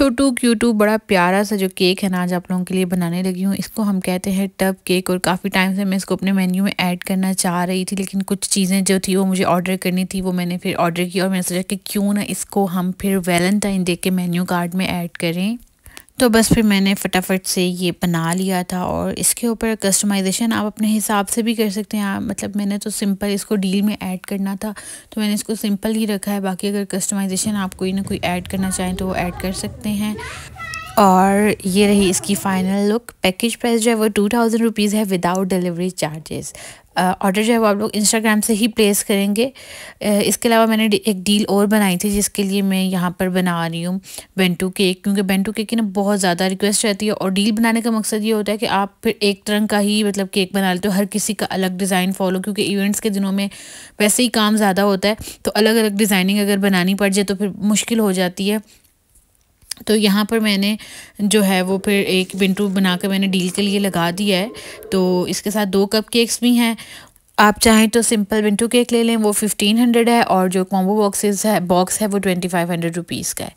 छोटू क्यूटू बड़ा प्यारा सा जो केक है ना आज आप लोगों के लिए बनाने लगी हूँ इसको हम कहते हैं टब केक और काफ़ी टाइम से मैं इसको अपने मेन्यू में ऐड करना चाह रही थी लेकिन कुछ चीज़ें जो थी वो मुझे ऑर्डर करनी थी वो मैंने फिर ऑर्डर की और मैंने सोचा कि क्यों ना इसको हम फिर वैलेंटाइन डे के मेन्यू कार्ड में ऐड करें तो बस फिर मैंने फटाफट से ये बना लिया था और इसके ऊपर कस्टमाइजेशन आप अपने हिसाब से भी कर सकते हैं मतलब मैंने तो सिंपल इसको डील में ऐड करना था तो मैंने इसको सिंपल ही रखा है बाकी अगर कस्टमाइजेशन आप कोई ना कोई ऐड करना चाहें तो वो ऐड कर सकते हैं और ये रही इसकी फ़ाइनल लुक पैकेज प्राइस जो है वो टू थाउजेंड रुपीज़ है विदाउट डिलीवरी चार्जेस ऑर्डर जो है वो आप लोग इंस्टाग्राम से ही प्लेस करेंगे uh, इसके अलावा मैंने एक डील और बनाई थी जिसके लिए मैं यहाँ पर बना रही हूँ बेंटू केक क्योंकि बेंटू केक की ना बहुत ज़्यादा रिक्वेस्ट रहती है और डील बनाने का मकसद ये होता है कि आप फिर एक तरह का ही मतलब केक बना लेते हो हर किसी का अलग डिज़ाइन फॉलो क्योंकि इवेंट्स के दिनों में वैसे ही काम ज़्यादा होता है तो अलग अलग डिज़ाइनिंग अगर बनानी पड़ जाए तो फिर मुश्किल हो जाती है तो यहाँ पर मैंने जो है वो फिर एक बिंटू बनाकर मैंने डील के लिए लगा दिया है तो इसके साथ दो कप केक्स भी हैं आप चाहें तो सिंपल विंटू केक ले लें वो फिफ्टीन हंड्रेड है और जो कॉम्बो बॉक्सेस है बॉक्स है वो ट्वेंटी फाइव हंड्रेड रुपीज़ का है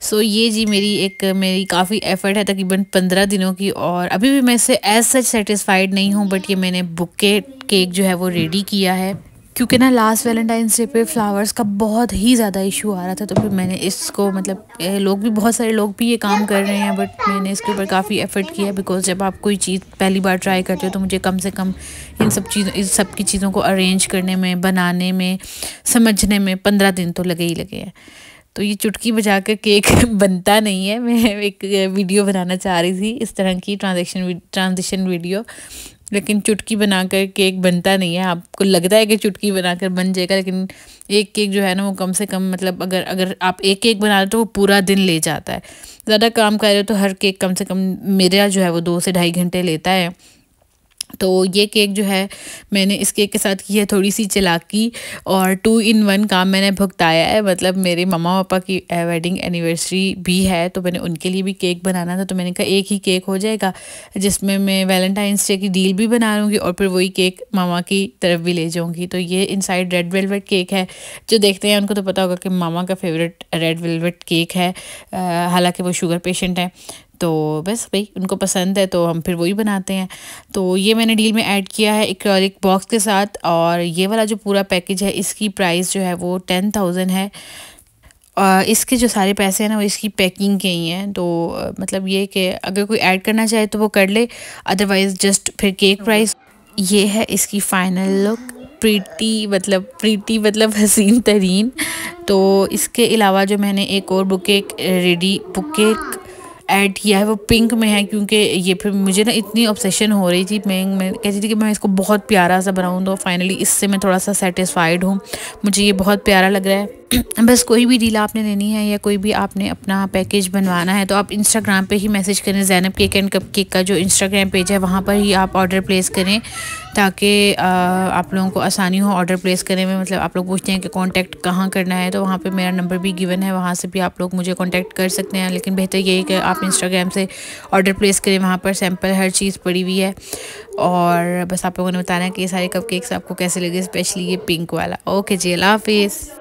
सो so, ये जी मेरी एक मेरी काफ़ी एफर्ट है तकरीबन पंद्रह दिनों की और अभी भी मैं इससे एज सच सेटिस्फाइड नहीं हूँ बट ये मैंने बुक केक जो है वो रेडी किया है क्योंकि ना लास्ट वैलेंटाइंस डे पे फ्लावर्स का बहुत ही ज़्यादा इशू आ रहा था तो फिर मैंने इसको मतलब लोग भी बहुत सारे लोग भी ये काम कर रहे हैं बट मैंने इसके ऊपर काफ़ी एफर्ट किया बिकॉज जब आप कोई चीज़ पहली बार ट्राई करते हो तो मुझे कम से कम इन सब चीज़ों इन सब की चीज़ों को अरेंज करने में बनाने में समझने में पंद्रह दिन तो लगे ही लगे हैं तो ये चुटकी बजा कर केक बनता नहीं है मैं एक वीडियो बनाना चाह रही थी इस तरह की ट्रांजेक्शन ट्रांजेक्शन वीडियो लेकिन चुटकी बनाकर केक बनता नहीं है आपको लगता है कि चुटकी बनाकर बन जाएगा लेकिन एक केक जो है ना वो कम से कम मतलब अगर अगर आप एक केक बना रहे हो तो वो पूरा दिन ले जाता है ज़्यादा काम कर रहे हो तो हर केक कम से कम मेरा जो है वो दो से ढाई घंटे लेता है तो ये केक जो है मैंने इस केक के साथ की है थोड़ी सी चलाकी और टू इन वन काम मैंने भुगताया है मतलब मेरे ममा पापा की वेडिंग एनिवर्सरी भी है तो मैंने उनके लिए भी केक बनाना था तो मैंने कहा एक ही केक हो जाएगा जिसमें मैं वैलेंटाइंस डे की डील भी बना लूँगी और फिर वही केक मामा की तरफ भी ले जाऊँगी तो ये इन रेड वेलवेट केक है जो देखते हैं उनको तो पता होगा कि मामा का फेवरेट रेड वेलवेट केक है हालाँकि वो शुगर पेशेंट हैं तो बस भाई उनको पसंद है तो हम फिर वही बनाते हैं तो ये मैंने डील में ऐड किया है एक बॉक्स के साथ और ये वाला जो पूरा पैकेज है इसकी प्राइस जो है वो टेन थाउजेंड है और इसके जो सारे पैसे हैं ना वो इसकी पैकिंग के ही हैं तो मतलब ये कि अगर कोई ऐड करना चाहे तो वो कर ले अदरवाइज़ जस्ट फिर केक प्राइस ये है इसकी फ़ाइनल लुक प्रीटी मतलब प्रीटी मतलब हसीन तरीन तो इसके अलावा जो मैंने एक और बुकेक रेडी बुकेक ऐड किया है वो पिंक में है क्योंकि ये फिर मुझे ना इतनी ऑब्सेशन हो रही थी मैं मैं कहती थी कि मैं इसको बहुत प्यारा सा बनाऊँ तो फाइनली इससे मैं थोड़ा सा सेटिस्फाइड हूँ मुझे ये बहुत प्यारा लग रहा है बस कोई भी डील आपने लेनी है या कोई भी आपने अपना पैकेज बनवाना है तो आप इंस्टाग्राम पे ही मैसेज करें Zainab cake and cupcake का जो इंस्टाग्राम पेज है वहाँ पर ही आप ऑर्डर प्लेस करें ताकि आप लोगों को आसानी हो ऑर्डर प्लेस करने में मतलब आप लोग पूछते हैं कि कांटेक्ट कहाँ करना है तो वहाँ पे मेरा नंबर भी गिवन है वहाँ से भी आप लोग मुझे कॉन्टैक्ट कर सकते हैं लेकिन बेहतर यही है कि आप इंस्टाग्राम से ऑर्डर प्लेस करें वहाँ पर सैम्पल हर चीज़ पड़ी हुई है और बस आप लोगों ने बताना है कि ये सारे कप केक्स आपको कैसे लगे स्पेशली ये पिंक वाला ओके जी अला हाफिज़